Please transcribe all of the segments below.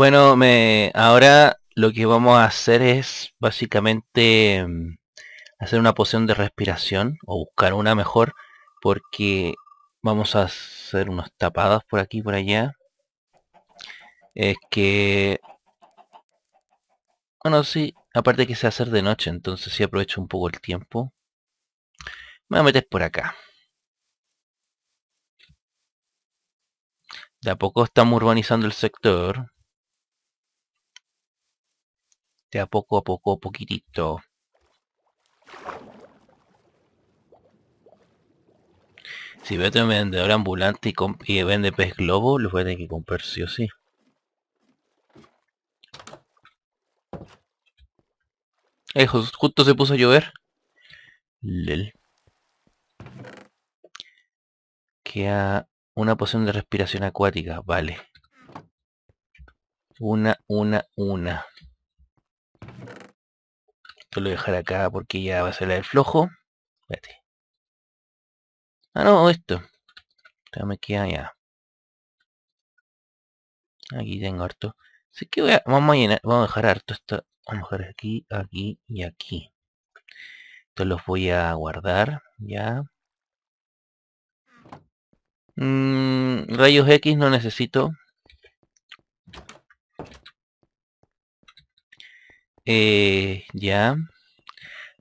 Bueno, me, ahora lo que vamos a hacer es básicamente mm, hacer una poción de respiración o buscar una mejor porque vamos a hacer unos tapados por aquí por allá. Es que... Bueno, sí, aparte que se hace hacer de noche, entonces sí aprovecho un poco el tiempo. Me voy a meter por acá. De a poco estamos urbanizando el sector de a poco a poco, poquitito. Si veo un vendedor ambulante y, vende pez globo, Los voy a tener que comprar sí o sí. Eh, justo se puso a llover. Lel. a una poción de respiración acuática, vale. Una, una, una. Esto lo voy a dejar acá porque ya va a ser el flojo. Espérate. Ah, no, esto. me queda ya. Aquí tengo harto. Así que voy vamos a llenar, vamos a dejar harto esto. Vamos a dejar aquí, aquí y aquí. Esto los voy a guardar ya. Mm, rayos X no necesito. Eh, ya.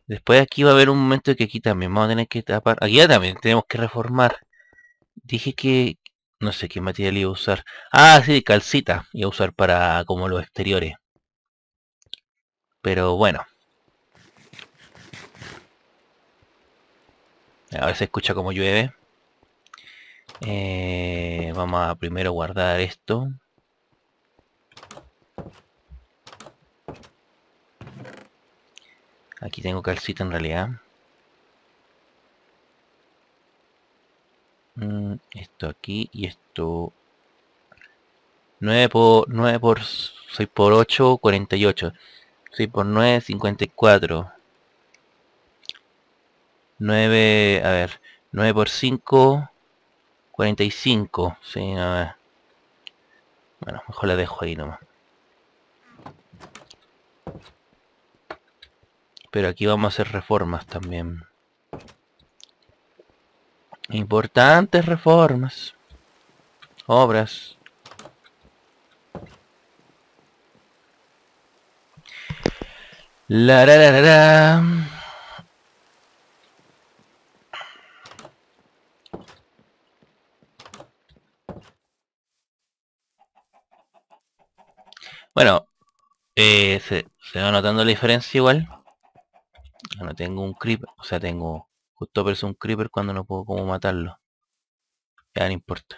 Después aquí va a haber un momento que aquí también vamos a tener que tapar. Aquí también tenemos que reformar. Dije que... No sé qué material iba a usar. Ah, sí, calcita. Iba a usar para como los exteriores. Pero bueno. A ver se escucha como llueve. Eh, vamos a primero guardar esto. Aquí tengo calcita en realidad. Mm, esto aquí y esto 9 por 9 por 6 por 8 48 6 por 9 54 9 a ver 9 por 5 45 sí, a ver. bueno mejor la dejo ahí nomás Pero aquí vamos a hacer reformas también. Importantes reformas. Obras. La, la, la, la, Bueno, eh, se va notando la diferencia igual. No tengo un creeper. O sea, tengo justo pero es un creeper cuando no puedo como matarlo. Ya no importa.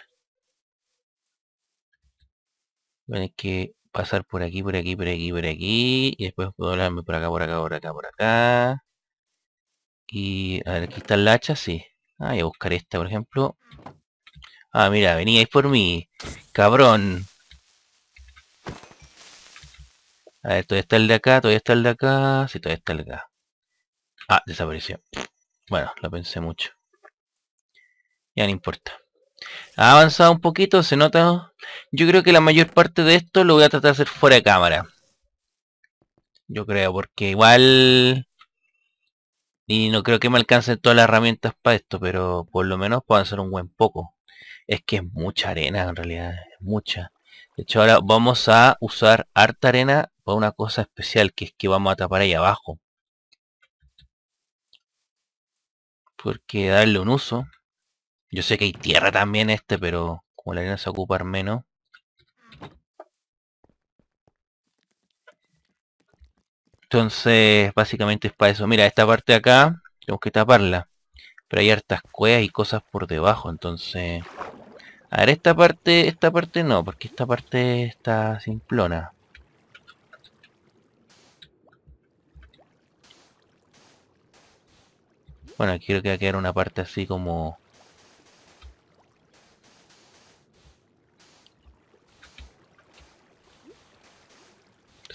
Voy que pasar por aquí, por aquí, por aquí, por aquí. Y después puedo hablarme por acá, por acá, por acá, por acá. Y a ver, aquí está el hacha, sí. Ah, voy a buscar esta, por ejemplo. Ah, mira, veníais por mí. Cabrón. A ver, todavía está el de acá, todavía está el de acá. Sí, todavía está el de acá. Ah, desapareció. Bueno, lo pensé mucho. Ya no importa. Ha avanzado un poquito, se nota. Yo creo que la mayor parte de esto lo voy a tratar de hacer fuera de cámara. Yo creo, porque igual... Y no creo que me alcancen todas las herramientas para esto, pero por lo menos puedo hacer un buen poco. Es que es mucha arena en realidad, es mucha. De hecho ahora vamos a usar harta arena para una cosa especial, que es que vamos a tapar ahí abajo. porque darle un uso. Yo sé que hay tierra también este, pero como la arena se ocupa menos. Entonces, básicamente es para eso. Mira, esta parte acá, tenemos que taparla. Pero hay hartas cuevas y cosas por debajo, entonces... A ver, esta parte, esta parte no, porque esta parte está simplona. Bueno, quiero que va a quedar una parte así como...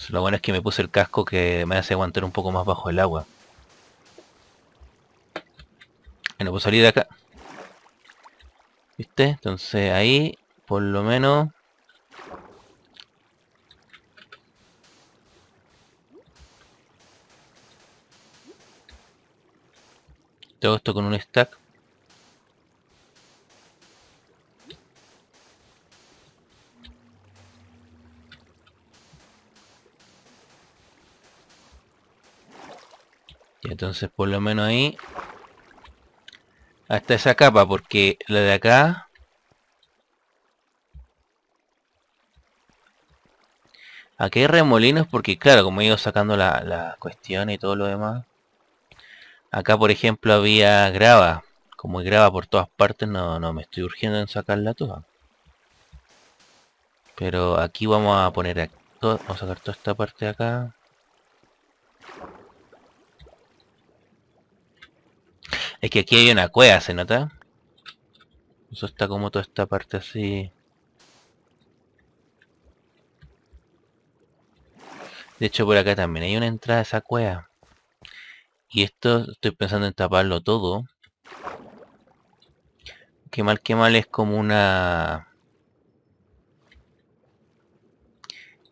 lo bueno es que me puse el casco que me hace aguantar un poco más bajo el agua. Bueno, pues salir de acá. ¿Viste? Entonces ahí, por lo menos... Todo esto con un stack. Y entonces por lo menos ahí. Hasta esa capa, porque la de acá Aquí hay remolinos porque, claro, como he ido sacando la, la, cuestión y todo lo demás. Acá, por ejemplo, había grava. Como hay grava por todas partes, no, no me estoy urgiendo en sacarla toda. Pero aquí vamos a poner... vamos a sacar toda esta parte de acá. Es que aquí hay una cueva, ¿se nota? Eso está como toda esta parte así. De hecho por acá también hay una entrada a esa cueva. Y esto estoy pensando en taparlo todo. Qué mal qué mal es como una...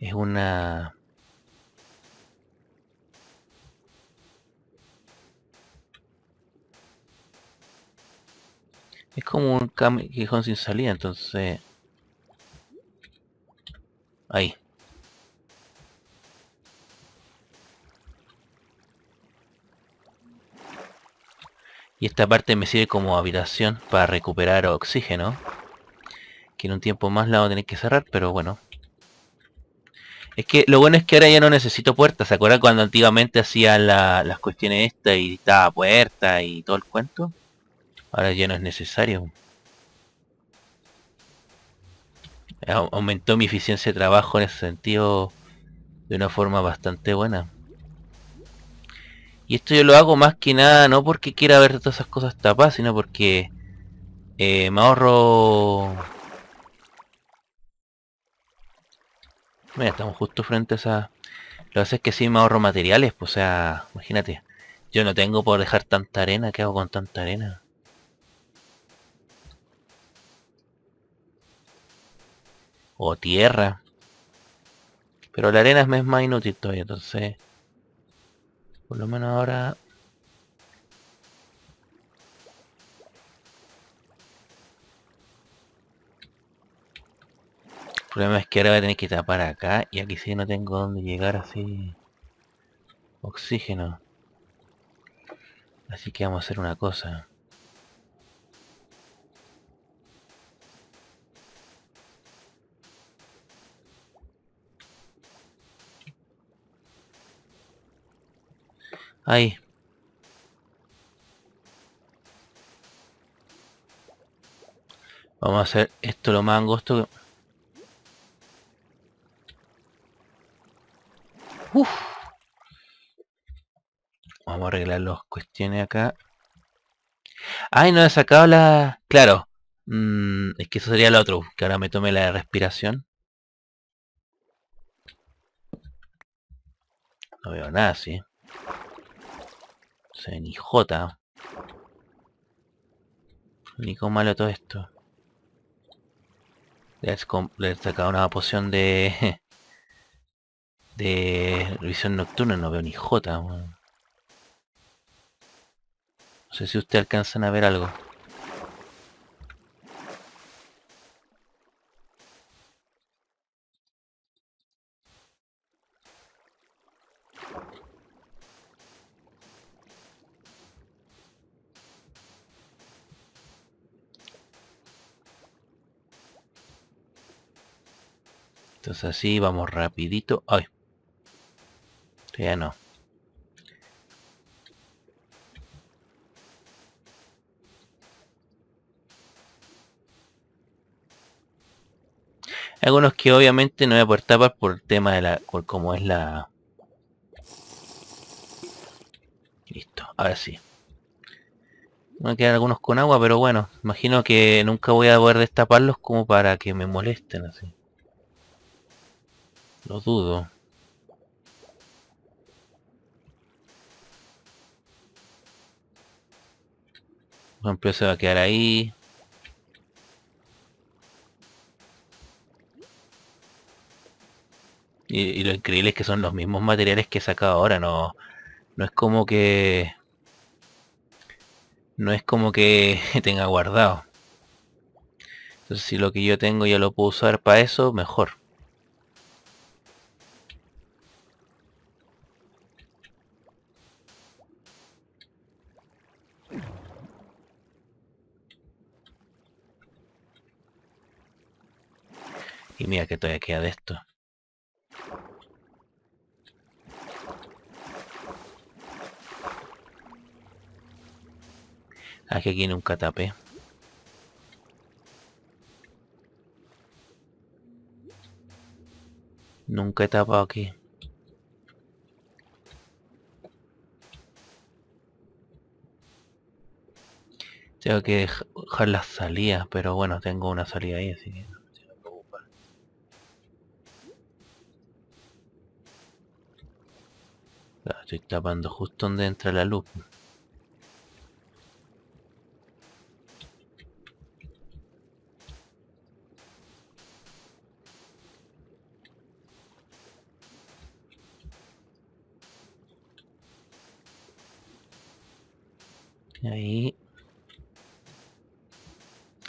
Es una... Es como un camión sin salida, entonces... Ahí. esta parte me sirve como habitación para recuperar oxígeno. Que en un tiempo más la voy a tener que cerrar, pero bueno. Es que lo bueno es que ahora ya no necesito puertas. ¿Se acuerdan cuando antiguamente hacía las cuestiones estas y estaba puerta y todo el cuento? Ahora ya no es necesario. Aumentó mi eficiencia de trabajo en ese sentido de una forma bastante buena. Y esto yo lo hago más que nada no porque quiera ver todas esas cosas tapadas, sino porque eh, me ahorro... Mira, estamos justo frente a esa... Lo que pasa es que sí me ahorro materiales, pues, o sea, imagínate. Yo no tengo por dejar tanta arena, ¿qué hago con tanta arena? O tierra. Pero la arena es más inútil todavía, entonces... Por lo menos ahora... El problema es que ahora voy a tener que tapar acá y aquí sí no tengo dónde llegar así oxígeno. Así que vamos a hacer una cosa. Ahí. Vamos a hacer esto lo más angosto Uf. Vamos a arreglar las cuestiones acá. Ay, no he sacado la... Claro. Mm, es que eso sería el otro. Que ahora me tome la respiración. No veo nada, sí ni jota Ni como malo todo esto. Le he sacado una poción de... De visión nocturna, no veo ni jota No sé si usted alcanzan a ver algo. Entonces así vamos rapidito. Ay. Ya no. Algunos que obviamente no voy a poder tapar por el tema de la... por cómo es la... Listo, ahora sí. Van a quedar algunos con agua, pero bueno, imagino que nunca voy a poder destaparlos como para que me molesten así. Lo dudo. Por ejemplo, se va a quedar ahí. Y, lo increíble es que son los mismos materiales que he sacado ahora, no, no es como que... No es como que tenga guardado. Entonces si lo que yo tengo ya lo puedo usar para eso, mejor. Y mira que todavía queda de esto. Aquí, ah, aquí nunca tapé. Nunca he tapado aquí. Tengo que dejar las salidas, pero bueno, tengo una salida ahí, así que... estoy ah, tapando justo donde entra la luz. Ahí.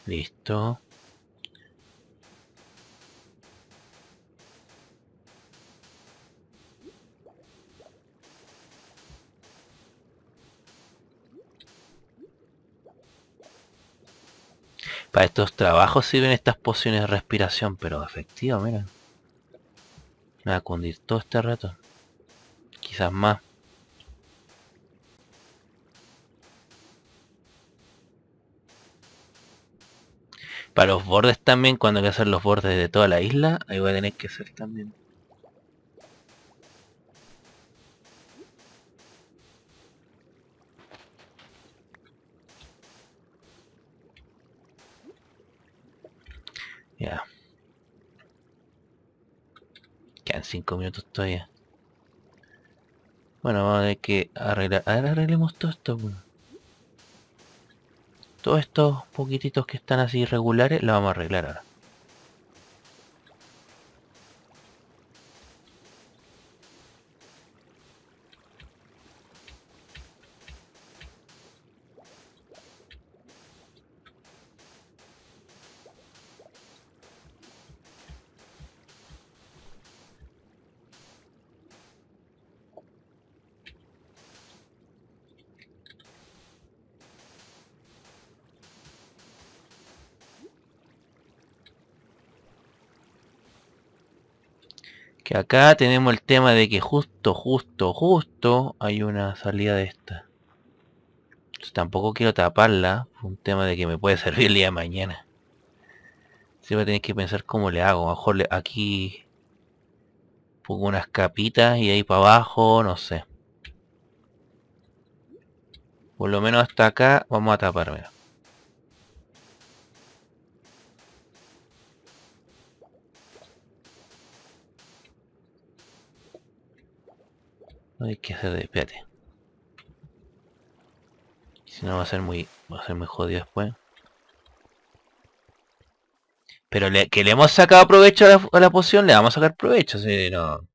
Listo. Para estos trabajos sirven estas pociones de respiración, pero efectivo, mira. Me va a cundir todo este rato. Quizás más. Para los bordes también, cuando hay que hacer los bordes de toda la isla, ahí voy a tener que hacer también. En 5 minutos todavía. Bueno, vamos a ver que arreglar. A arreglemos todo esto. Pues. Todos estos poquititos que están así irregulares, lo vamos a arreglar ahora. acá tenemos el tema de que justo, justo, justo hay una salida de esta. tampoco quiero taparla. Un tema de que me puede servir el día de mañana. Siempre tenéis que pensar cómo le hago. A mejor aquí pongo unas capitas y ahí para abajo, no sé. Por lo menos hasta acá vamos a taparme. No hay que hacer, espérate. Si no va a ser muy, va a ser muy jodido después. Pero que le hemos sacado provecho a la, poción, le vamos a sacar provecho, si no.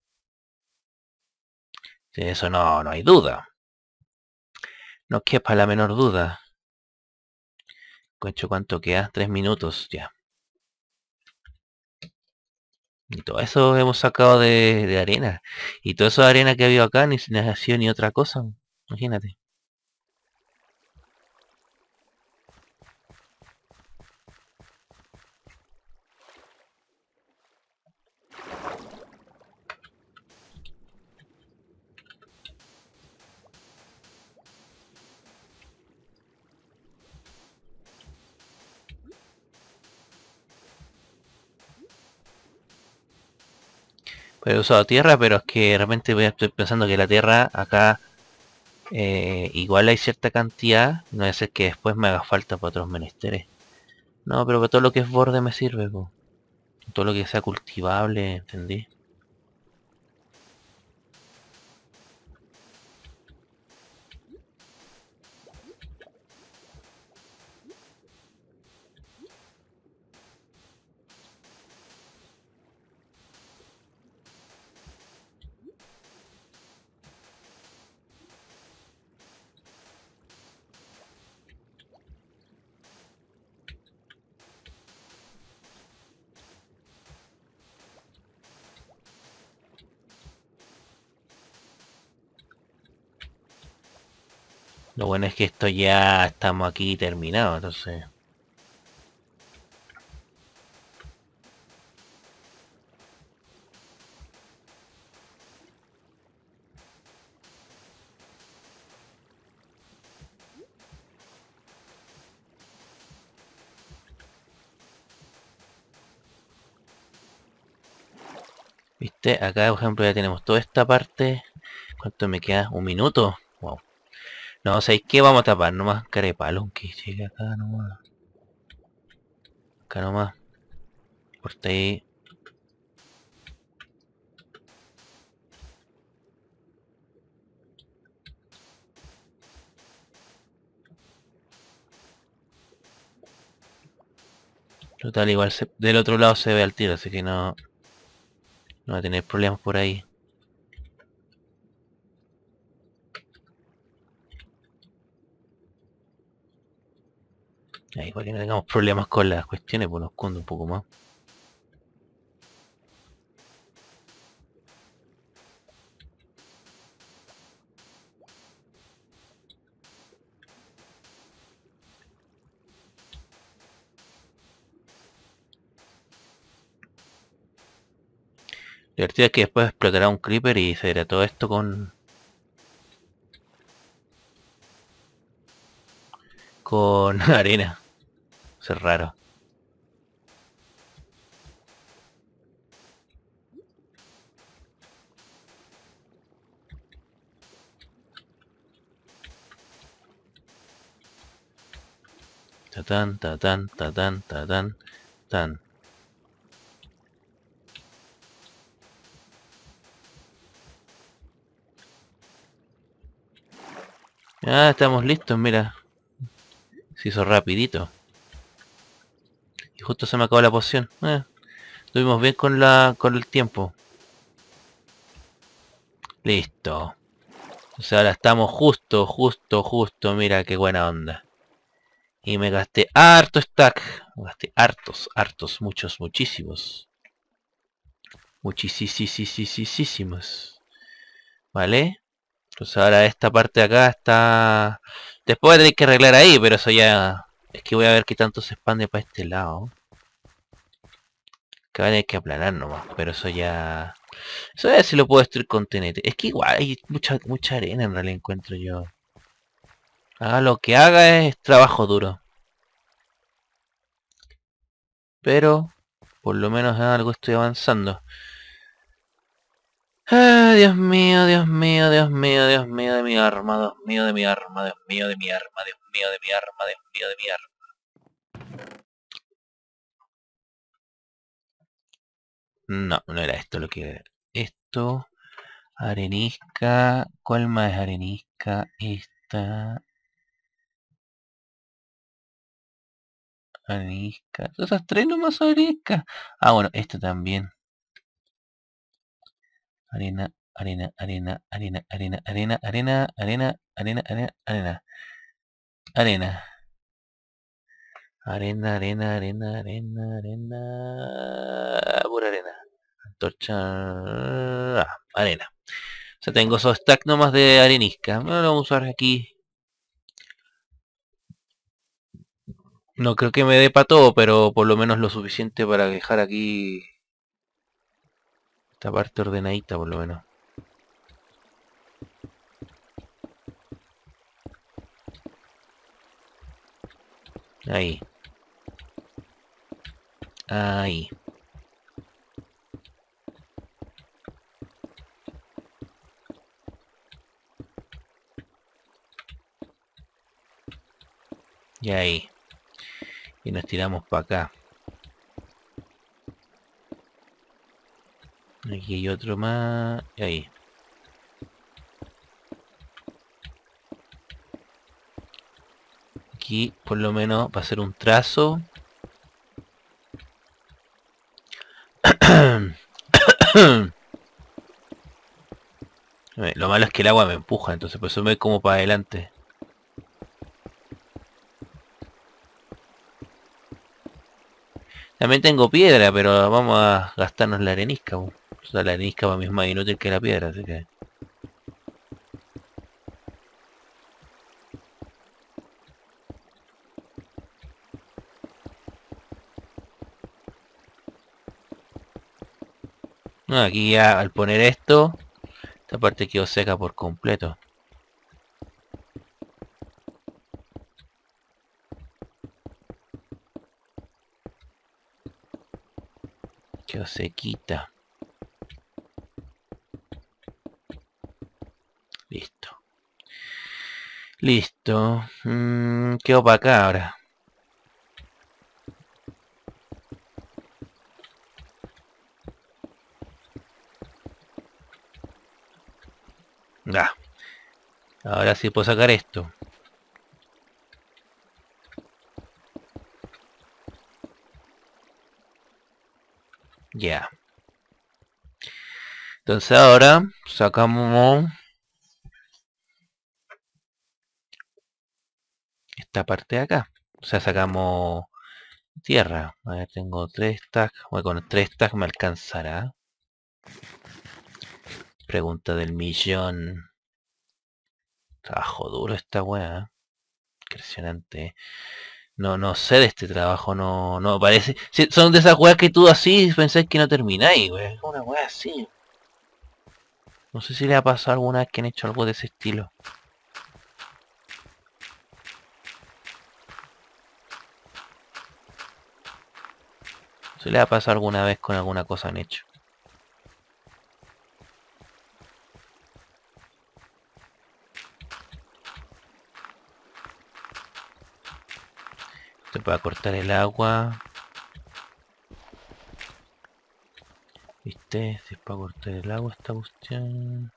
eso no, no hay duda. No quepa la menor duda. Concho, ¿cuánto queda? Tres minutos ya. Y todo eso hemos sacado de, arena. Y eso de arena que ha habido acá ni se sido ni otra cosa. Imagínate. he usado tierra, pero es que realmente estoy pensando que la tierra acá eh, igual hay cierta cantidad, no es que después me haga falta para otros menesteres. No, pero para todo lo que es borde me sirve, todo lo que sea cultivable, ¿entendí? Lo bueno es que esto ya estamos aquí terminado, entonces... ¿Viste? Acá, por ejemplo, ya tenemos toda esta parte. ¿Cuánto me queda? ¿Un minuto? No, sé qué? Vamos a tapar nomás palo? que llegue acá nomás. Acá nomás. Por ahí. Total, igual del otro lado se ve al tiro, así que no, no va a tener problemas por ahí. Ahí para que no tengamos problemas con las cuestiones, pues nos cuento un poco más. Lo divertido es que después explotará un creeper y se irá todo esto con... Con arena tan, es raro. ta tan, ta tan, tan. Ah, estamos listos, mira. Se hizo rapidito justo se me acabó la poción. Eh, estuvimos bien con, la, con el tiempo. Listo. O sea, ahora estamos justo, justo, justo. Mira qué buena onda. Y me gasté harto stack. gasté hartos, hartos, muchos, muchísimos. Muchísimos. ¿Vale? Entonces ahora esta parte de acá está... Después voy a tener que arreglar ahí, pero eso ya es que voy a ver qué tanto se expande para este lado. Que va a tener que aplanar nomás, pero eso ya... Eso ya si lo puedo destruir con TNT. Es que igual hay mucha, mucha arena en realidad encuentro yo. Haga lo que haga es trabajo duro. Pero, por lo menos algo estoy avanzando. Dios mío, Dios mío, Dios mío, Dios mío, de mi arma, Dios mío, de mi arma, Dios mío, de mi arma, Dios mío, de mi arma, Dios mío, de mi arma. No, no era esto lo que era. Esto, arenisca, ¿cuál más es arenisca? Esta. Arenisca, esas tres nomás son arenisca. Ah, bueno, esta también arena, arena, arena, arena, arena, arena, arena, arena, arena, arena, arena, arena. Arena, arena, arena, arena, arena, pura arena. Antorcha, arena. O sea, tengo esos stack nomás de arenisca. Bueno, lo vamos a usar aquí. No creo que me dé para todo, pero por lo menos lo suficiente para dejar aquí esta parte ordenadita por lo menos. Ahí. Ahí. Y ahí. Y nos tiramos para acá. y hay otro más. Ahí. Aquí por lo menos va a ser un trazo. Eh, lo malo es que el agua me empuja, entonces por eso me como para adelante. También tengo piedra, pero vamos a gastarnos la arenisca. O sea, la arenisca para mí es más inútil que la piedra, así que... aquí ya al poner esto, esta parte quedó seca por completo. Quedó sequita. Listo. Mm, quedo para acá ahora. ahora sí puedo sacar esto. Ya. Entonces ahora sacamos esta parte de acá. O sea, sacamos tierra. A tengo tres tags. Bueno, con tres tags me alcanzará. Pregunta del millón. Trabajo duro esta weá. Impresionante. No, no sé de este trabajo, no, no, parece... son de esas weas que tú así pensás que no termináis, Una wea así. No sé si le ha pasado alguna vez que han hecho algo de ese estilo. Se le ha pasado alguna vez con alguna cosa han hecho. Esto para cortar el agua. ¿Viste? Esto es para cortar el agua esta cuestión.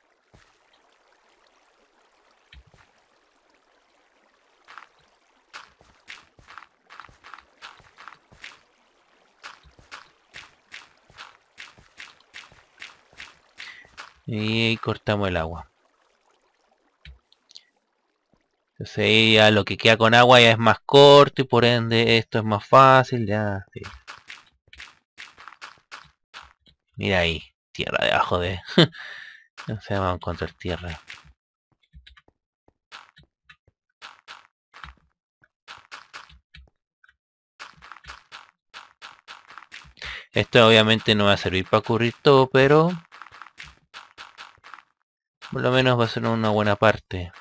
y cortamos el agua entonces ya lo que queda con agua ya es más corto y por ende esto es más fácil ya mira ahí tierra debajo de no se va a encontrar tierra Esto obviamente no va a servir para cubrir todo, pero por lo menos va a ser una buena parte.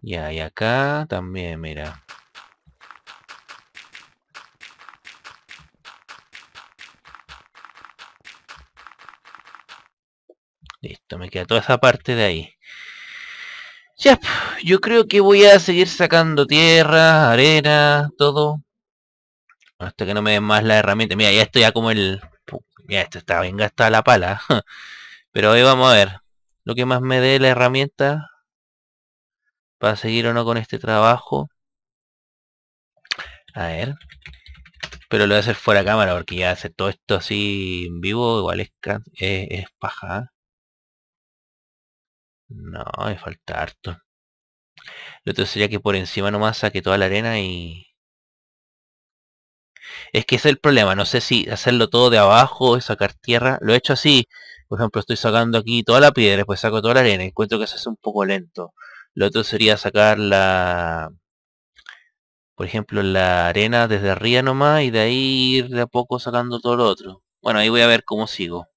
Ya, y acá también, mira. Listo, me queda toda esa parte de ahí. Ya, yo creo que voy a seguir sacando tierra, arena, todo. Hasta que no me den más la herramienta. Mira, ya esto ya como el... Ya esto está bien gastada la pala. Pero hoy vamos a ver. Lo que más me dé la herramienta para seguir o no con este trabajo. A ver. Pero lo voy a hacer fuera de cámara porque ya hacer todo esto así en vivo igual es, es, es paja. ¿ah? No, me falta harto. Lo otro sería que por encima nomás saque toda la arena y es que es el problema, no sé si hacerlo todo de abajo, sacar tierra, lo he hecho así, por ejemplo estoy sacando aquí toda la piedra, después saco toda la arena, encuentro que eso es un poco lento. Lo otro sería sacar la, por ejemplo, la arena desde arriba nomás y de ahí ir de a poco sacando todo lo otro. Bueno, ahí voy a ver cómo sigo.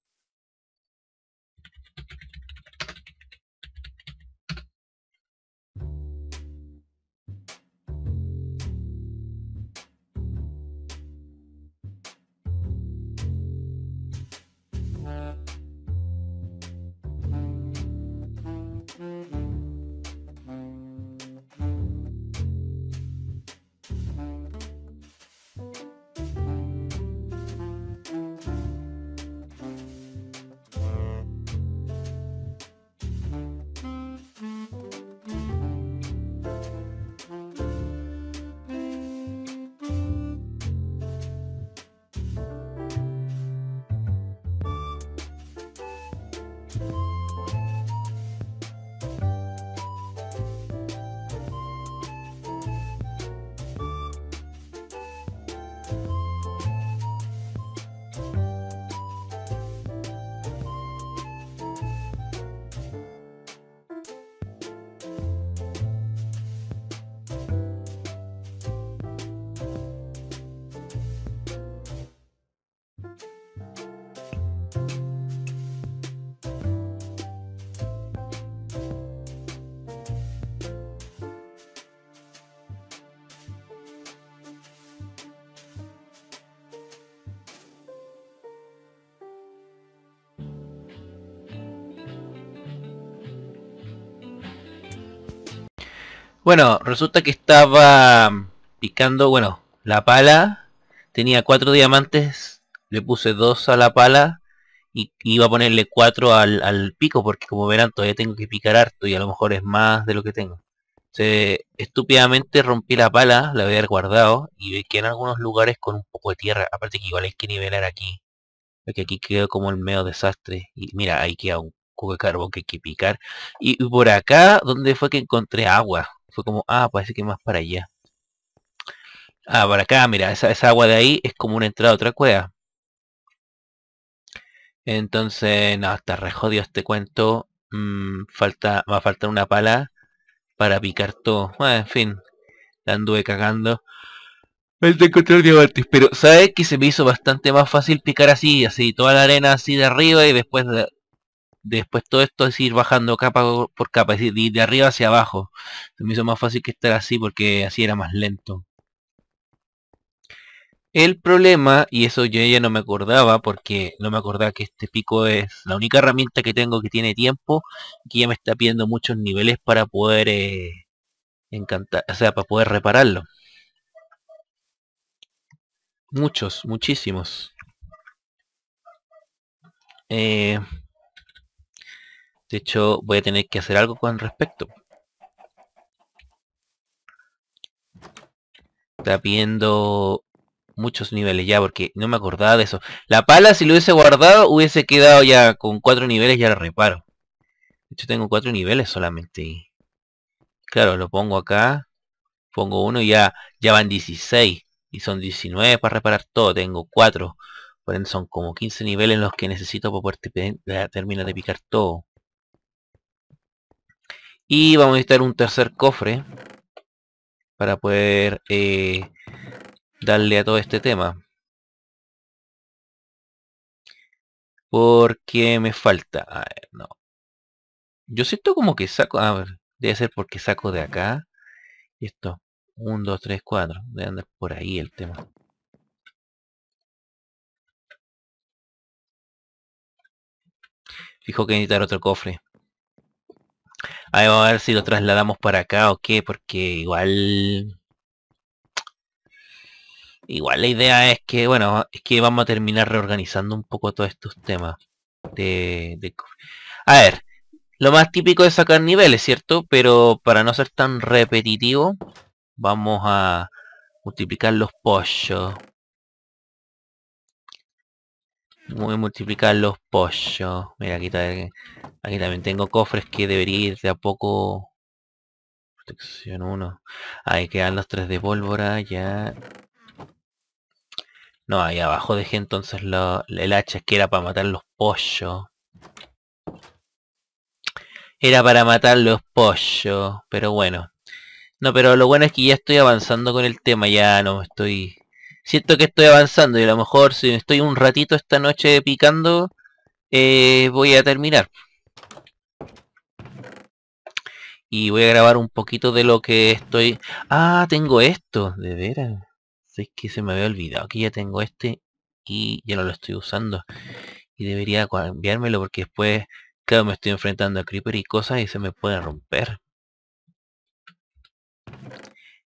Bueno, resulta que estaba picando, bueno, la pala. Tenía cuatro diamantes, le puse dos a la pala y iba a ponerle cuatro al, al pico porque como verán todavía tengo que picar harto y a lo mejor es más de lo que tengo. Se, estúpidamente rompí la pala, la había guardado y vi que en algunos lugares con un poco de tierra. Aparte que igual hay que nivelar aquí. Porque aquí quedó como el medio desastre. Y mira, ahí queda un cubo de carbón que hay que picar. Y por acá, ¿dónde fue que encontré agua? fue como, ah, parece que más para allá. Ah, para acá, mira, esa, esa agua de ahí es como una entrada a otra cueva. Entonces, no, está re jodido este cuento. Mm, falta, va a faltar una pala para picar todo. Bueno, en fin, anduve cagando. encontré encontrar diamantes, pero ¿sabes que se me hizo bastante más fácil picar así? Así, toda la arena así de arriba y después de, después todo esto es ir bajando capa por capa, es decir, de arriba hacia abajo. Se me hizo más fácil que estar así porque así era más lento. El problema, y eso yo ya no me acordaba, porque no me acordaba que este pico es la única herramienta que tengo que tiene tiempo, que ya me está pidiendo muchos niveles para poder eh, encantar, o sea, para poder repararlo. Muchos, muchísimos. Eh, de hecho, voy a tener que hacer algo con respecto. Está viendo muchos niveles ya, porque no me acordaba de eso. La pala, si lo hubiese guardado, hubiese quedado ya con cuatro niveles, ya la reparo. De hecho, tengo cuatro niveles solamente. Claro, lo pongo acá. Pongo uno y ya, ya van 16. Y son 19 para reparar todo. Tengo cuatro. Por ende, son como 15 niveles los que necesito para poder terminar de picar todo. Y vamos a necesitar un tercer cofre para poder eh, darle a todo este tema. Porque me falta. A ver, no. Yo siento como que saco. A ver, debe ser porque saco de acá. esto. 1, 2, 3, 4. Debe andar por ahí el tema. Fijo que necesitar otro cofre vamos a ver si lo trasladamos para acá o qué, porque igual... Igual la idea es que, bueno, es que vamos a terminar reorganizando un poco todos estos temas de, de... A ver, lo más típico es sacar niveles, ¿cierto? Pero para no ser tan repetitivo, vamos a multiplicar los pollos Voy a multiplicar los pollos. Mira, aquí, también tengo cofres que debería ir de a poco. Protección 1. Ahí quedan los tres de pólvora, ya. No, ahí abajo dejé entonces el hacha que era para matar los pollos. Era para matar los pollos, pero bueno. No, pero lo bueno es que ya estoy avanzando con el tema, ya no estoy siento que estoy avanzando y a lo mejor si estoy un ratito esta noche picando, eh, voy a terminar. Y voy a grabar un poquito de lo que estoy... Ah, tengo esto, de veras. Es que se me había olvidado Aquí ya tengo este y ya no lo estoy usando. Y debería cambiármelo porque después, claro, me estoy enfrentando a Creeper y cosas y se me puede romper.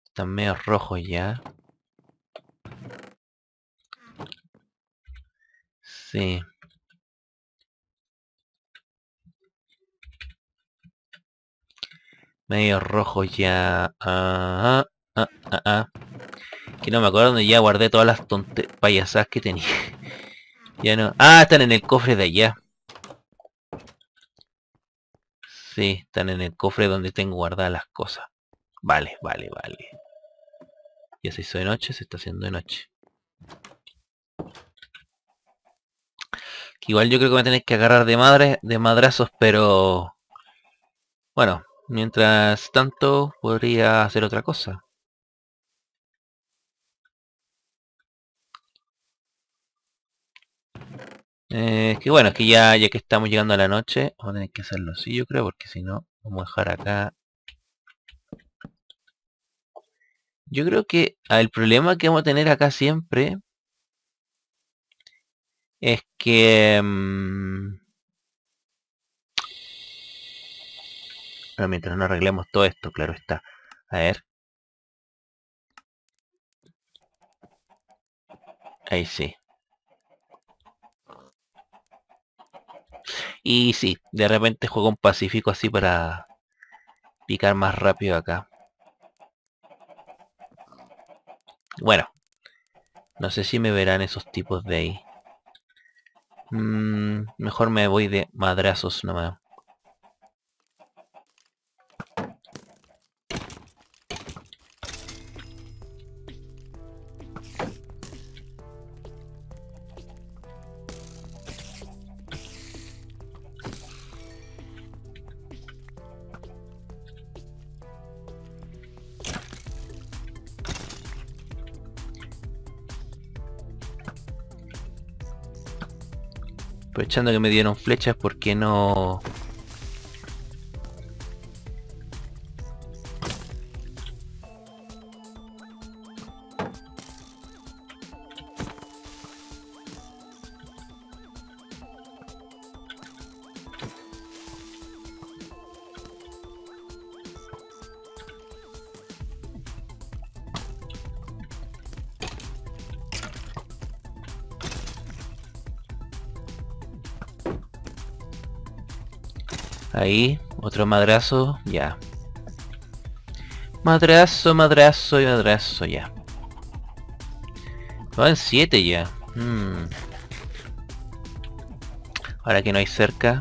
Están medio rojos ya. Sí. Medio rojo ya. Ah, ah, ah, ah. que no me acuerdo donde ya guardé todas las tontes payasas que tenía. ya no. Ah, están en el cofre de allá. Sí, están en el cofre donde tengo guardadas las cosas. Vale, vale, vale. Ya se hizo de noche, se está haciendo de noche igual yo creo que me tenéis que agarrar de madre, de madrazos, pero... Bueno, mientras tanto podría hacer otra cosa. Eh, es que bueno, es que ya, ya que estamos llegando a la noche, vamos a tener que hacerlo así yo creo, porque si no, vamos a dejar acá. Yo creo que el problema que vamos a tener acá siempre es Mm, mientras no arreglemos todo esto, claro está. A ver. Ahí sí. Y sí, de repente juego un pacífico así para picar más rápido acá. Bueno. No sé si me verán esos tipos de ahí. Mmm, mejor me voy de madrazos nomás. que me dieron flechas, porque no Ahí, otro madrazo, ya. Madrazo, madrazo y madrazo, ya. Van 7 ya. Hmm. Ahora que no hay cerca.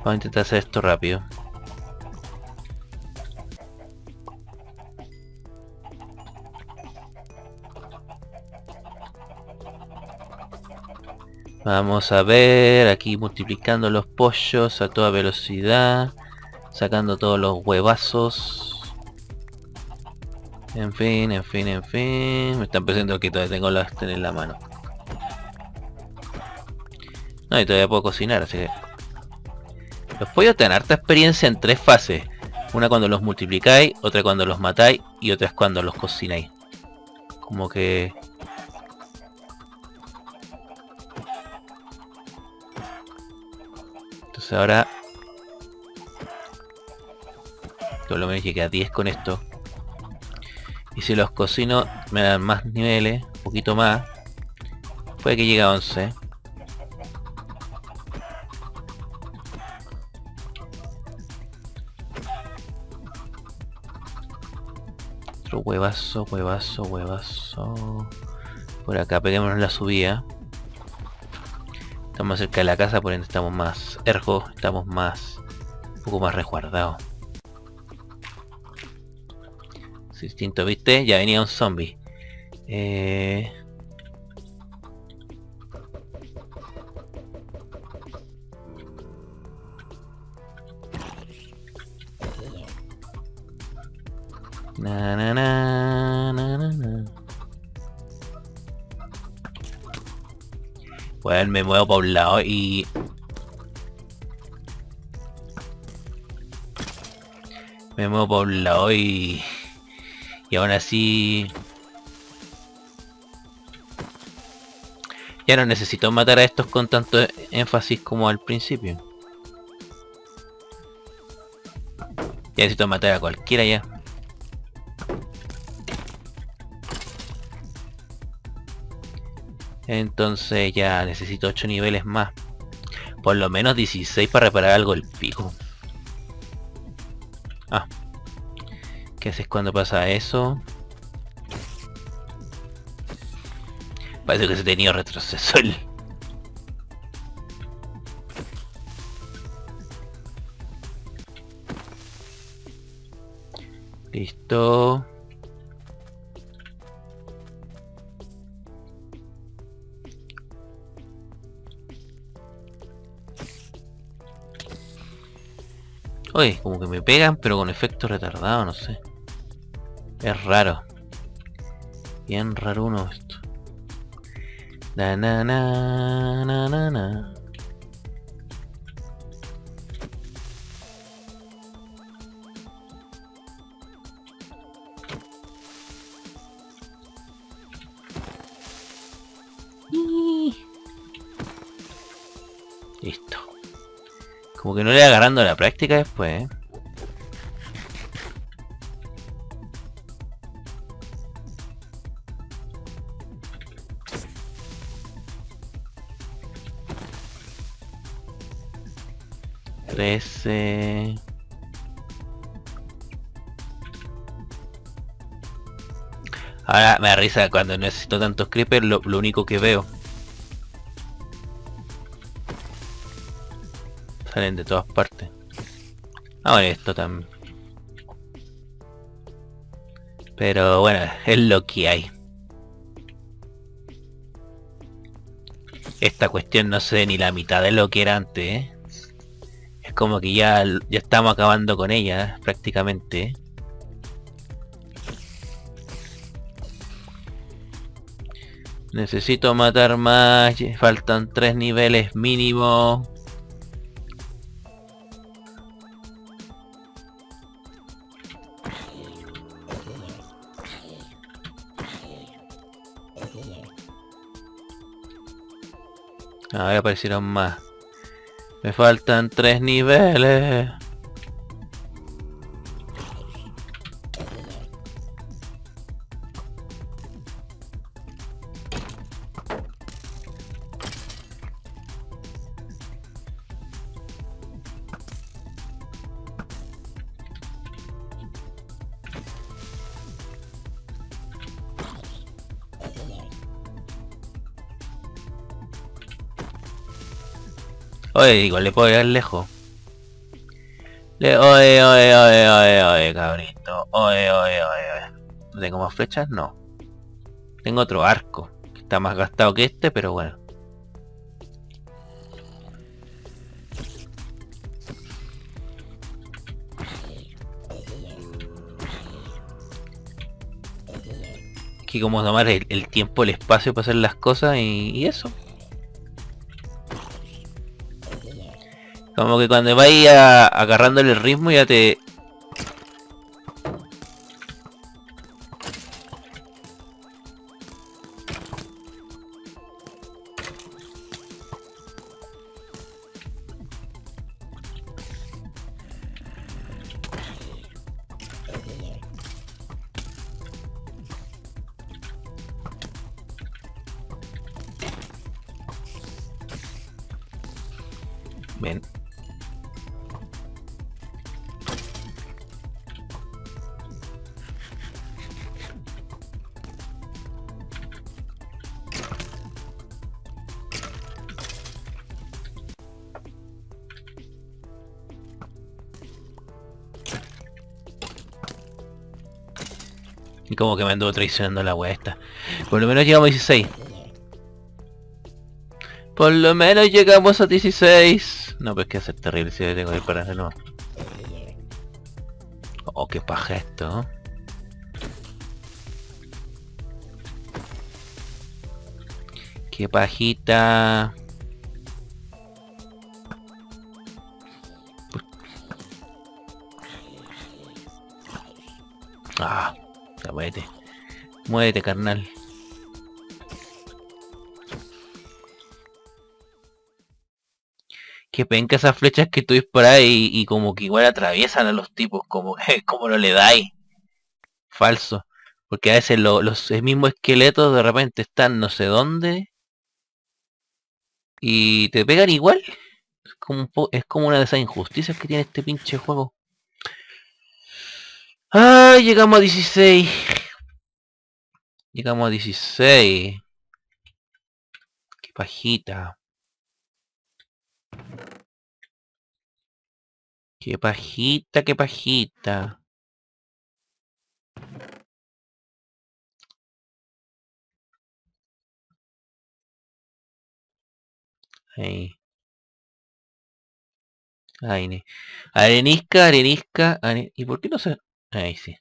Vamos a intentar hacer esto rápido. Vamos a ver, aquí multiplicando los pollos a toda velocidad. Sacando todos los huevazos. En fin, en fin, en fin. Me están pensando que todavía tengo las en la mano. No, y todavía puedo cocinar, así que... Los pollos tienen harta experiencia en tres fases. Una cuando los multiplicáis, otra cuando los matáis y otra es cuando los cocináis. Como que ahora... Por lo menos llegué a 10 con esto. Y si los cocino me dan más niveles, un poquito más. Puede que llegue a 11. Otro huevazo, huevazo, huevazo. Por acá peguémonos la subida. Estamos cerca de la casa, por ende estamos más ergo, estamos más un poco más resguardados. Instinto, ¿viste? Ya venía un zombie. Eh... Na, na, na, Bueno, pues me muevo para un lado y... Me muevo para un lado y... Y aún así... Ya no necesito matar a estos con tanto énfasis como al principio. Ya necesito matar a cualquiera ya. Entonces ya necesito 8 niveles más. Por lo menos 16 para reparar algo el pico. Ah. ¿Qué haces cuando pasa eso? Parece que se tenía retroceso. Listo. como que me pegan, pero con efecto retardado, no sé. Es raro. Bien raro uno esto. na, na, na, na, na. Como que no le agarrando la práctica después, ¿eh? Ahora me da risa cuando necesito tantos creepers, lo único que veo. Salen de todas partes. Ahora esto también. Pero bueno, es lo que hay. Esta cuestión no sé ni la mitad de lo que era antes. ¿eh? Es como que ya, ya estamos acabando con ella ¿eh? prácticamente. ¿eh? Necesito matar más. Faltan tres niveles mínimo. Ahí aparecieron más. Me faltan tres niveles. digo, le puedo llegar lejos. Le, oye, oye, oye, oye, cabrito. Oye, oye, oye, ¿No tengo más flechas? No. Tengo otro arco. Que está más gastado que este, pero bueno. Aquí como tomar el, tiempo, el espacio para hacer las cosas y eso. Como que cuando vaya agarrándole el ritmo ya te... Bien. Y como que me ando traicionando la wea Por lo menos llegamos a 16. Por lo menos llegamos a 16. No, pues que hacer terrible si tengo que disparar de nuevo. Oh, qué paja esto. Qué pajita. Muévete, carnal. Que penca esas flechas que tú disparas y, y, como que igual atraviesan a los tipos, como, como no le dais. Falso. Porque a veces los mismos esqueletos de repente están no sé dónde. Y te pegan igual. Es como, es como una de esas injusticias que tiene este pinche juego. ¡Ay! Ah, llegamos a 16. Llegamos a 16. Qué pajita. Qué pajita, qué pajita. Ahí. Ahí. Arenisca, arenisca, arenisca. ¿Y por qué no se...? Ahí sí.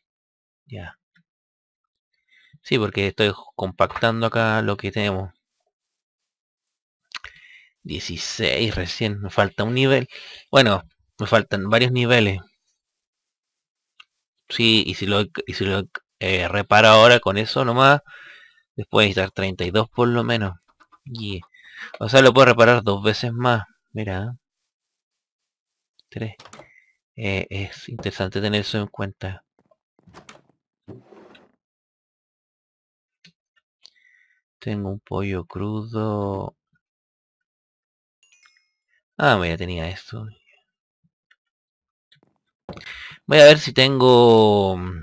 Ya. Sí, porque estoy compactando acá lo que tenemos. 16 recién, me falta un nivel. Bueno, me faltan varios niveles. Sí, y si lo, y si lo eh, reparo ahora con eso nomás, después necesitar 32 por lo menos. Y O sea, lo puedo reparar dos veces más. Mira. Tres. Eh, es interesante tener eso en cuenta. Tengo un pollo crudo. Ah, mira, tenía esto. Voy a ver si tengo... Mm,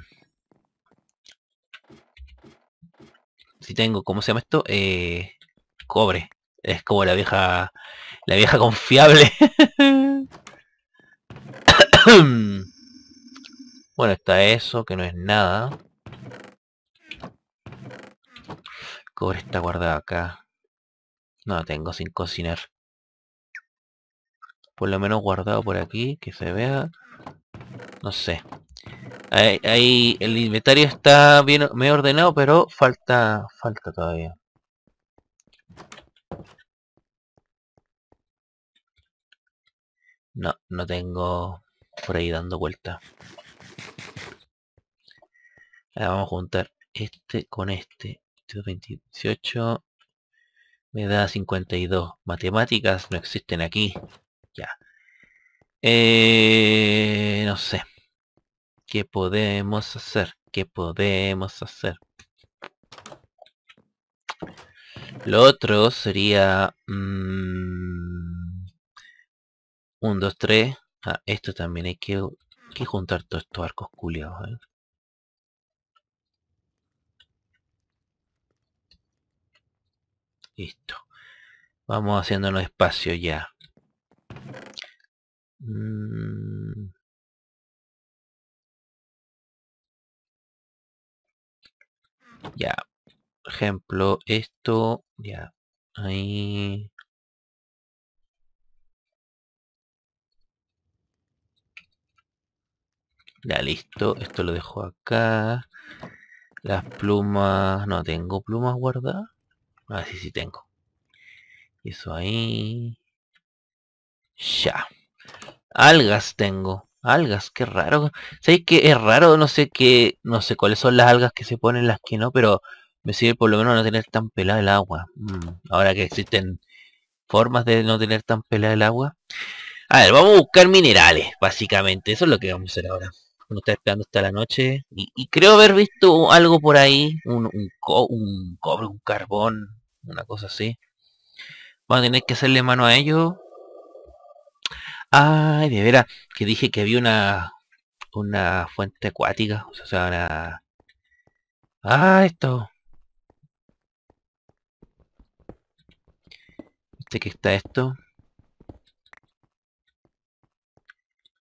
si tengo, ¿cómo se llama esto? Eh, cobre. Es como la vieja... La vieja confiable. bueno, está eso, que no es nada. cobre está guardada acá. No tengo sin cocinar. Por lo menos guardado por aquí, que se vea. No sé. Ahí, el inventario está bien me ordenado, pero falta falta todavía. No, no tengo por ahí dando vuelta. Ah, vamos a juntar este con este. 28 me da 52. Matemáticas no existen aquí. Ya. Eh, no sé. ¿Qué podemos hacer? ¿Qué podemos hacer? Lo otro sería... Mmm, 1, 2, 3. Ah, esto también hay que, juntar todos estos arcos culiados. ¿eh? Listo. Vamos haciéndonos espacio ya. Mm. Ya. Ya. Ejemplo, esto. Ya. Ahí. Ya listo, esto lo dejo acá. Las plumas, no tengo plumas guardadas así ah, sí, sí tengo. eso ahí. Ya. Algas tengo. Algas, qué raro. Sé que es raro, no sé qué, no sé cuáles son las algas que se ponen, las que no, pero me sirve por lo menos no tener tan pelada el agua. Mm, ahora que existen formas de no tener tan pelada el agua. A ver, vamos a buscar minerales, básicamente. Eso es lo que vamos a hacer ahora. Uno está esperando hasta la noche. Y, creo haber visto algo por ahí. Un, un cobre, un carbón una cosa así. van a tener que hacerle mano a ello Ay, de veras, que dije que había una una fuente acuática, o sea, ahora Ah, esto. Este que está esto.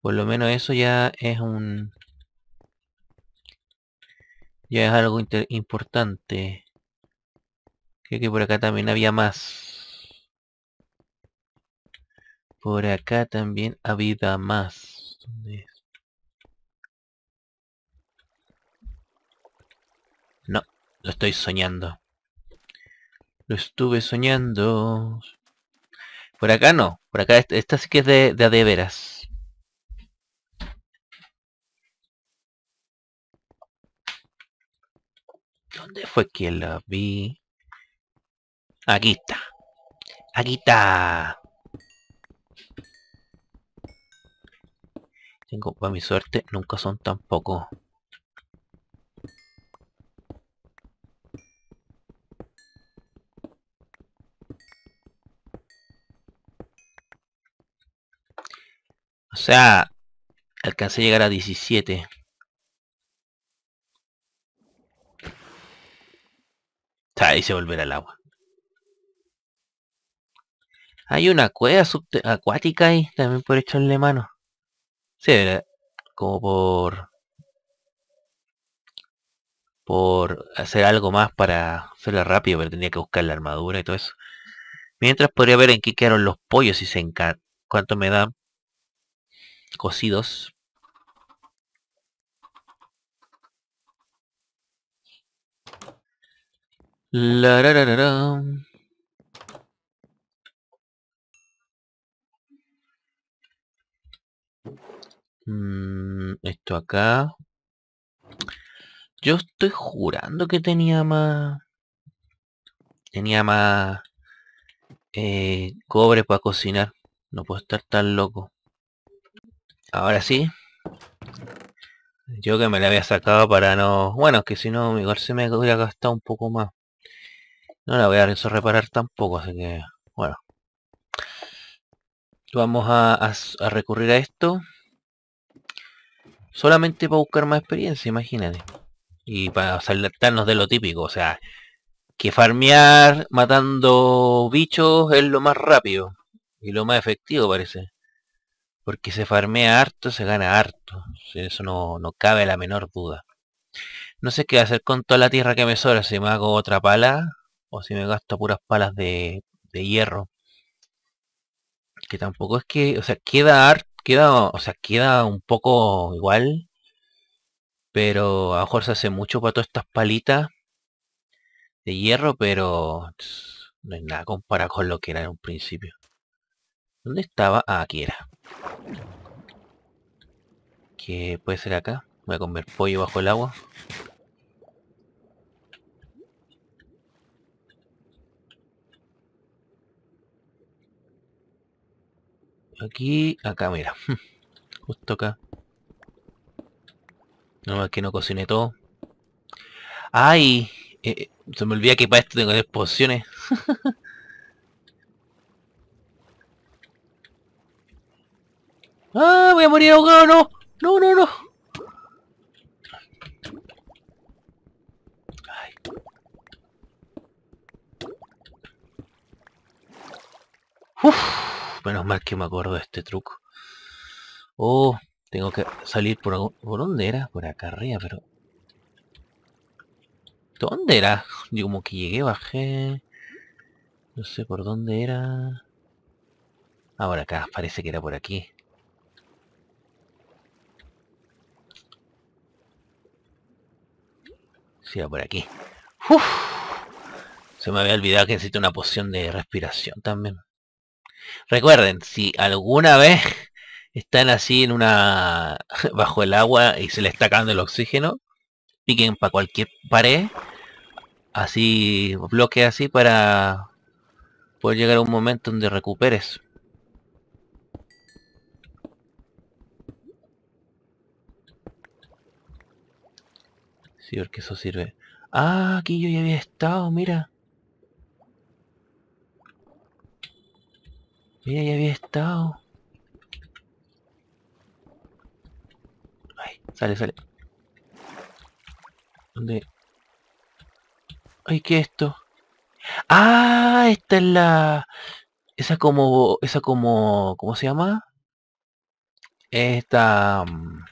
Por lo menos eso ya es un... Ya es algo importante. Creo que por acá también había más. Por acá también había más. No, lo estoy soñando. Lo estuve soñando. Por acá no. Por acá esta, sí que es de, de adeveras. ¿Dónde fue que la vi? Aquí está. Aquí está. Tengo, para mi suerte, nunca son tan pocos. O sea, alcancé a llegar a 17. ahí se volverá el agua. Hay una cueva acuática ahí, también por echarle mano. Sí, como por... Por hacer algo más para hacerla rápido, pero tenía que buscar la armadura y todo eso. Mientras podría ver en qué quedaron los pollos y se Cuánto me dan cocidos. Mm, esto acá. Yo estoy jurando que tenía más... Tenía más... Eh, cobre para cocinar. No puedo estar tan loco. Ahora sí. Yo que me la había sacado para no... Bueno, que si no, igual se me hubiera gastado un poco más. No la voy a reparar tampoco, así que... Bueno. Vamos a recurrir a esto. Solamente para buscar más experiencia, imagínate. Y para saltarnos de lo típico, o sea, que farmear matando bichos es lo más rápido y lo más efectivo parece. Porque se farmea harto, se gana harto. Eso no, no cabe la menor duda. No sé qué hacer con toda la tierra que me sobra, si me hago otra pala o si me gasto puras palas de, de hierro. Que tampoco es que, o sea, queda harto queda, o sea, queda un poco igual, pero a lo mejor se hace mucho para todas estas palitas de hierro, pero no es nada comparado con lo que era en un principio. ¿Dónde estaba? Ah, aquí era. Que puede ser acá. Voy a comer pollo bajo el agua. Aquí, acá, mira. Justo acá. No, más que no cociné todo. ¡Ay! Eh, eh, se me olvida que para esto tengo hacer pociones. ¡Ah! Voy a morir ahogado, no. No, no, no. Ay. Uf. Menos mal que me acuerdo de este truco. Oh, tengo que salir por ¿Por dónde era? Por acá arriba, pero... ¿Dónde era? Yo como que llegué, bajé... No sé por dónde era... Ahora acá, parece que era por aquí. Sí, era por aquí. se me había olvidado que necesito una poción de respiración también. Recuerden, si alguna vez están así en una bajo el agua y se les está acabando el oxígeno, piquen para cualquier pared, así bloque así para poder llegar a un momento donde recuperes. Sí, porque eso sirve. Ah, aquí yo ya había estado, mira. Mira, ya había estado. sale, sale. ¿Dónde? Ay, ¿qué es esto? Ah, esta es la... Esa como... Esa como... ¿Cómo se llama? Esta... Mm,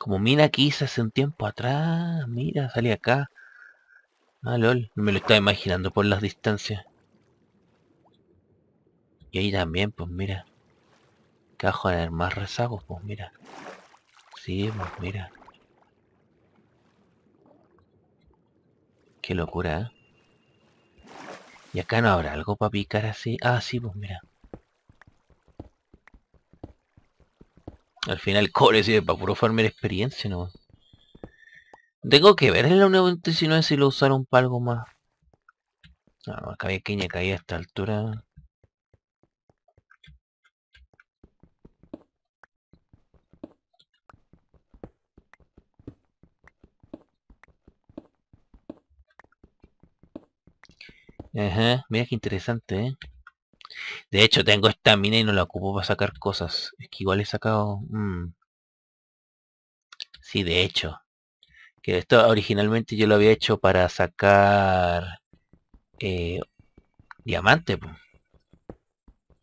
como mina que hace un tiempo atrás. Mira, sale acá. Ah, lol. me lo estaba imaginando por las distancias. Y ahí también, pues mira. Cajones más rezagos, pues mira. Sí, pues mira. Qué locura, ¿eh? Y acá no habrá algo para picar así. Ah, sí, pues mira. Al final cobre de para puro farmer experiencia, ¿no? Tengo que ver en la 99 si lo usaron para algo más. No, acá había que caía a esta altura. mira que interesante, ¿eh? De hecho, tengo esta mina y no la ocupo para sacar cosas. Es que igual he sacado... Mm. Sí, de hecho. Que esto originalmente yo lo había hecho para sacar... Eh, diamante.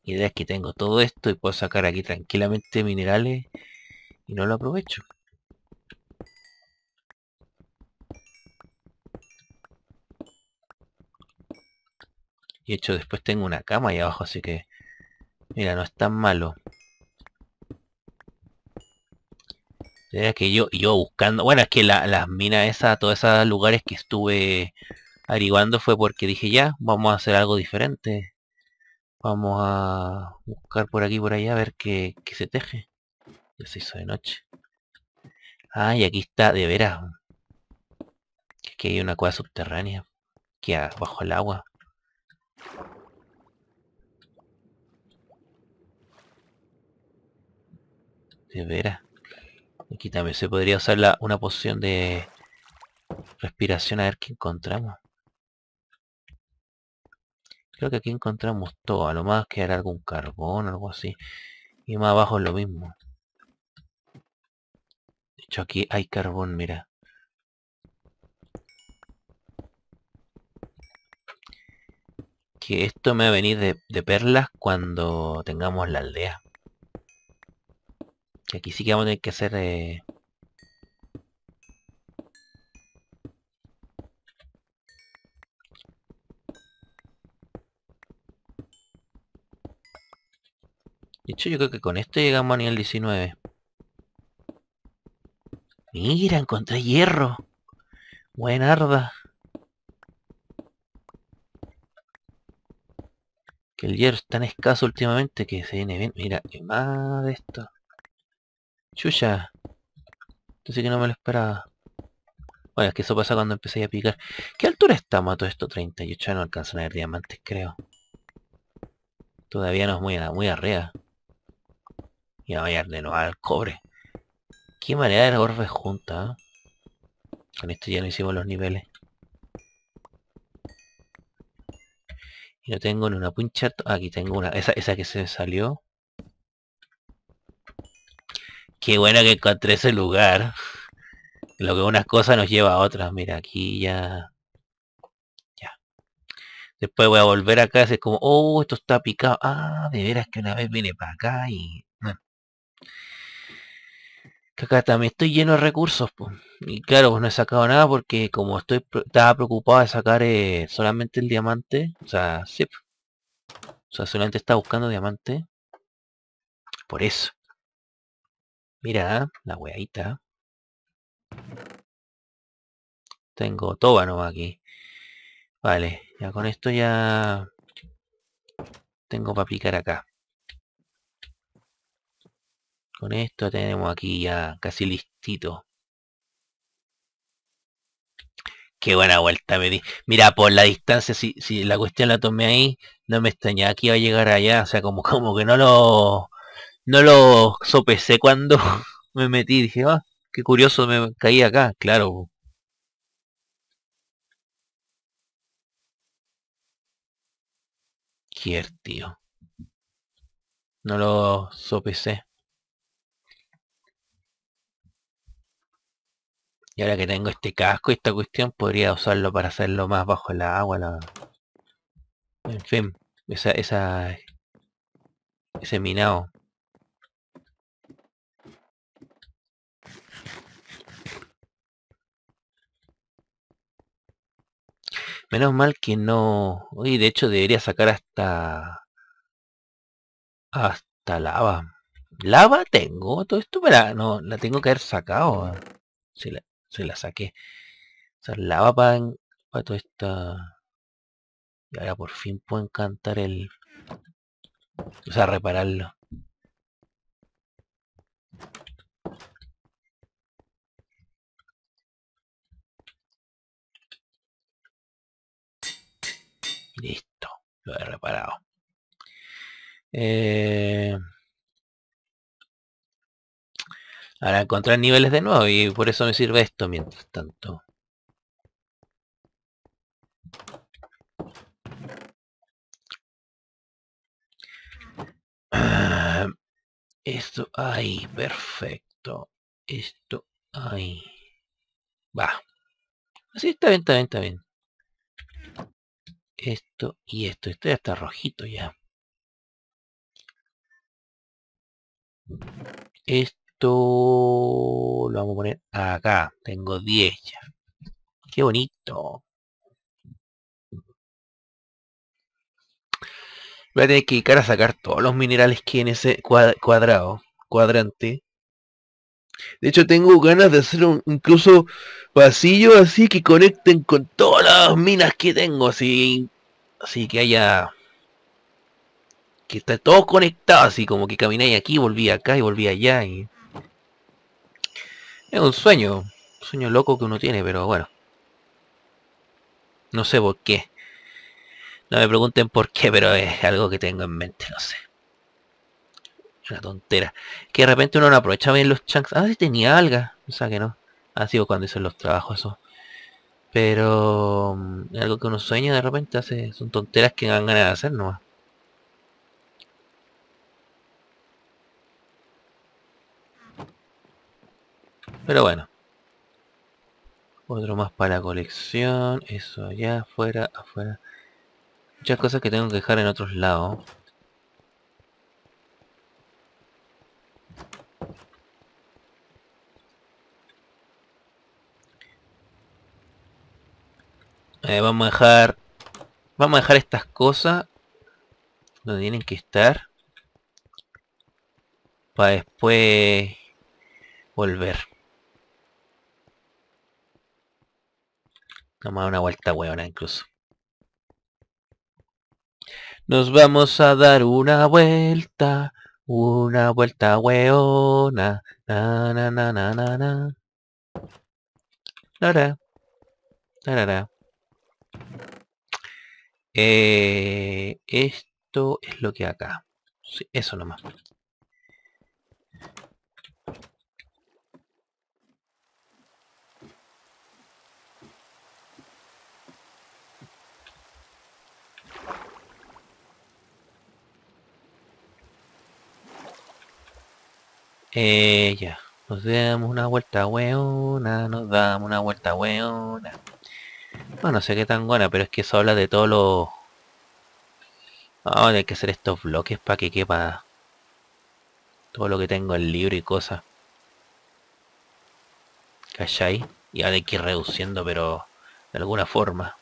y idea es que tengo todo esto y puedo sacar aquí tranquilamente minerales y no lo aprovecho. Y hecho después tengo una cama ahí abajo, así que... Mira, no es tan malo. Es que yo, yo buscando... Bueno, es que las minas esas, todos esos lugares que estuve averiguando fue porque dije ya, vamos a hacer algo diferente. Vamos a buscar por aquí por allá a ver qué, qué se teje. Ya se hizo de noche. Ah, y aquí está, de veras. que hay una cueva subterránea. Que abajo el agua. De veras. Aquí también se podría usar la, una poción de respiración a ver que encontramos. Creo que aquí encontramos todo. A lo más quedará algún carbón o algo así. Y más abajo lo mismo. De hecho aquí hay carbón, mira. que esto me va a venir de, perlas cuando tengamos la aldea. Que aquí sí que vamos a tener que hacer... Eh, de hecho yo creo que con esto llegamos a nivel 19. Mira, encontré hierro. Buena arda. el hierro es tan escaso últimamente que se viene bien. Mira, qué más de esto. Chucha. Entonces, que no me lo esperaba. Bueno, es que eso pasa cuando empecé a picar. ¿Qué altura estamos a todo esto? 38 no alcanzan a ver diamantes, creo. Todavía no es muy, muy arrea. Y voy a de nuevo al cobre. Qué manera de orbe junta, ¿eh? Con esto ya no hicimos los niveles. Y no tengo ni una puncha. Aquí tengo una. Esa, que se salió. Qué bueno que encontré ese lugar. Lo que unas cosas nos lleva a otras. Mira, aquí ya... Ya. Después voy a volver acá. Es como, oh, esto está picado. Ah, de veras que una vez vine para acá y que acá también estoy lleno de recursos. Y claro, pues no he sacado nada porque como estoy estaba preocupado de sacar eh, solamente el diamante, o sea, O sea, solamente estaba buscando diamante. Por eso. Mira, la weadita. Tengo toba aquí. Vale, ya con esto ya tengo para aplicar acá con esto tenemos aquí ya casi listito. Qué buena vuelta me di. Mira, por la distancia, si, la cuestión la tomé ahí, no me extrañaba Aquí va a llegar allá. O sea, como, como que no lo no lo sopesé cuando me metí. Dije, ah, qué curioso me caí acá. Claro, tío. No lo sopesé. Y ahora que tengo este casco, y esta cuestión, podría usarlo para hacerlo más bajo el agua. La... En fin, esa, ese minado. Menos mal que no... Uy, de hecho debería sacar hasta... Hasta lava. ¿Lava tengo? Todo esto para... No, la tengo que haber sacado. Si se la saqué. O sea, la va para toda esta... Y ahora por fin puedo encantar el... O sea, repararlo. Listo, lo he reparado. Eh... para encontrar niveles de nuevo y por eso me sirve esto mientras tanto. Ah, esto ahí, perfecto. Esto ahí. Va. Así está bien, está bien, está bien. Esto y esto. estoy hasta está rojito ya. Esto lo vamos a poner acá. Tengo 10 ya. Qué bonito. Voy a tener que ir a sacar todos los minerales que en ese cuadrado, cuadrante. De hecho tengo ganas de hacer un incluso pasillo así que conecten con todas las minas que tengo. Así, así que haya... Que está todo conectado, así como que camináis aquí, volví acá y volví allá. Y es un sueño, un sueño loco que uno tiene, pero bueno. No sé por qué. No me pregunten por qué, pero es algo que tengo en mente, no sé. Una tontera. Que de repente uno no aprovecha bien los chunks. Ah, tenía alga. O sea que no. Ha sido cuando hice los trabajos eso. Pero mm, algo que uno sueña de repente hace. Son tonteras que dan ganas de hacer nomás. Pero bueno. Otro más para colección. Eso allá, afuera, afuera. Muchas cosas que tengo que dejar en otros lados. Eh, vamos a dejar... Vamos a dejar estas cosas donde tienen que estar. Para después volver. Vamos a una vuelta huevona incluso. Nos vamos a dar una vuelta. Una vuelta hueona. Na na na na na na. Eh, esto es lo que acá. Sí, eso nomás. Eh, ya. Nos damos una vuelta weona, nos damos una vuelta weona. Bueno, no sé qué tan buena, pero es que eso habla de todos los... Ahora hay que hacer estos bloques para que quepa todo lo que tengo en libro y cosas. ¿Cachai? Y ahora hay que ir reduciendo, pero de alguna forma.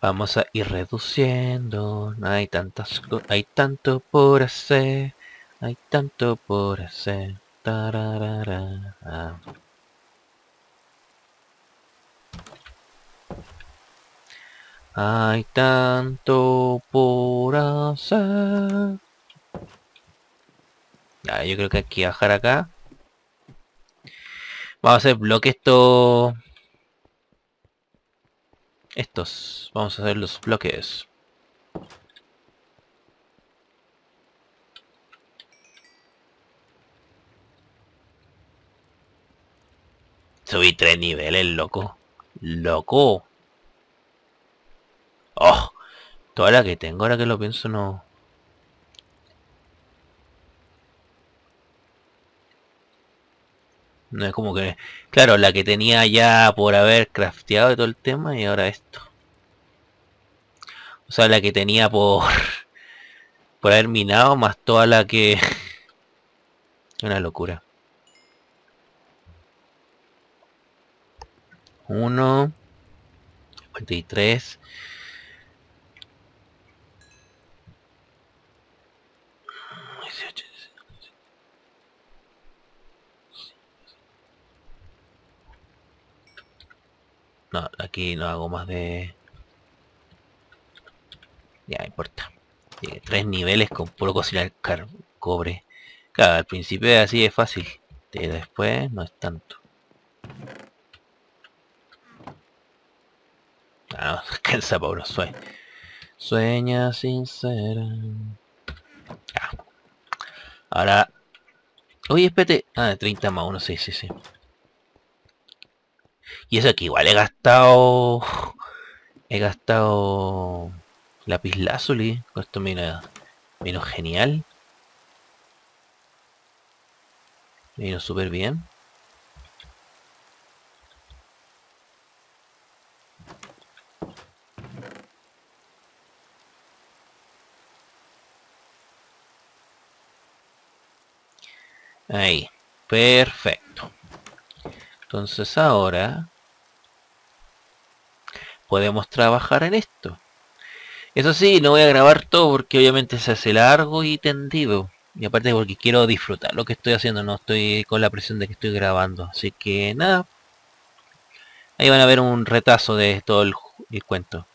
Vamos a ir reduciendo. No hay tantas cosas, hay tanto por hacer. Hay tanto por hacer. Hay tanto por hacer. yo creo que aquí bajar acá. Vamos a hacer bloque esto estos. Vamos a hacer los bloques. Subí tres niveles, loco. Loco. Oh, toda la que tengo, ahora que lo pienso, no... No es como que, claro, la que tenía ya por haber crafteado todo el tema y ahora esto. O sea, la que tenía por por haber minado más toda la que una locura. Uno, 53, aquí no hago más de... Ya, importa. Eh, tres niveles con puro cocinar cobre. Claro, al principio así es fácil. Pero después no es tanto. Ah, no, Pablo, sueña. sincera. Ah. Ahora... Oye, espérate. Ah, 30 más 1, sí, sí, sí. Y eso que igual he gastado... He gastado... Lápiz lazuli. Esto me Vino genial. Vino súper bien. Ahí. Perfecto. Entonces ahora podemos trabajar en esto. Eso sí, no voy a grabar todo porque obviamente se hace largo y tendido. Y aparte porque quiero disfrutar lo que estoy haciendo, no estoy con la presión de que estoy grabando. Así que nada. Ahí van a ver un retazo de todo el, el cuento.